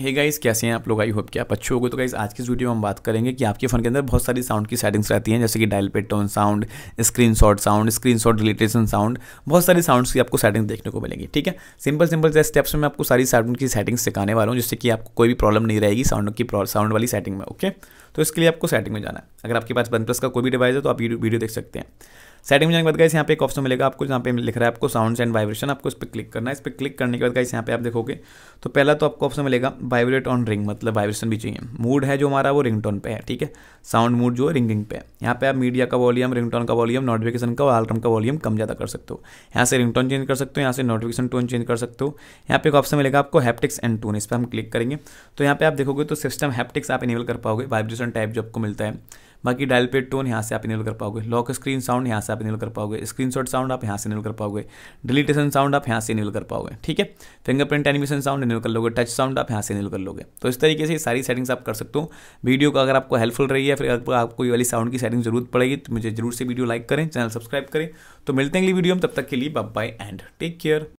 hey guys कैसे हैं आप लोग आई होप कि आप अच्छे हो तो गाइस आज की वीडियो में हम बात करेंगे कि आपके फ़ोन के अंदर बहुत सारी साउंड की सेटिंग्स रहती हैं जैसे कि डायल पे tone sound screen shot sound screen shot रिलेटेशन साउंड बहुत सारी साउंड्स की आपको सेटिंग देखने को मिलेंगी ठीक है सिंपल सिंपल जैसे स्टेप्स में आपको सारी साउंड की सेटिंग्स सिखाने वाला हूँ जिससे कि आपको कोई भी प्रॉब्लम नहीं रहेगी साउंड की साउंड वाली सेटिंग में ओके तो इसके लिए आपको सेटिंग में जाना है अगर आपके पास वन प्लस का कोई भी डिवाइस है तो आप वीडियो देख सकते हैं सेटिंग में जाने के बाद गाइस यहाँ पे एक ऑप्शन मिलेगा आपको जहाँ पे लिख रहा है आपको साउंड्स एंड वाइब्रेशन आपको इस पर क्लिक करना है इस पर क्लिक करने के बाद गाइस यहाँ पे आप देखोगे तो पहला तो आपको ऑप्शन मिलेगा वाइब्रेट ऑन रिंग मतलब वाइब्रेशन भी चाहिए मूड है जो हमारा वो रिंगटोन पे है ठीक है साउंड मूड जो है रिंगिंग पे है यहाँ पे आप मीडिया का वॉल्यूम टोन का वॉल्यूम नोटिफिकेशन का और का वॉल्यूम कम ज़्यादा कर सकते हो यहाँ से रिंगटोन चेंज कर सकते हो यहाँ से नोटिफिकेशन टोन चेंज कर सकते हो यहाँ पे एक ऑप्शन मिलेगा आपको हैप्टिक्स एंड टोन इस पर हम क्लिक करेंगे तो यहाँ पे आप देखोगे तो सिस्टम हैप्टिक्स आप इनेबल कर पाओगे वाइब्रेशन टाइप जो आपको मिलता है बाकी डायल पेड टोन यहाँ से आप इनेबल कर पाओगे लॉक स्क्रीन साउंड यहाँ से आप इनेबल कर पाओगे स्क्रीन साउंड आप यहाँ से इनेबल कर पाओगे डिलीटेशन साउंड आप यहाँ से इनेबल कर पाओगे ठीक है फिंगरप्रिंट एनिमेशन साउंड इनेबल कर लोगे टच साउंड आप यहाँ से इनेबल कर लोगे तो इस तरीके से सारी सेटिंग्स आप कर सकते हो वीडियो का अगर आपको हेल्पफुल रही है फिर आपको ये वाली साउंड की सेटिंग जरूरत पड़ेगी तो मुझे जरूर से वीडियो लाइक करें चैनल सब्सक्राइब करें तो मिलते हैं अगली वीडियो में तब तक के लिए बाय एंड टेक केयर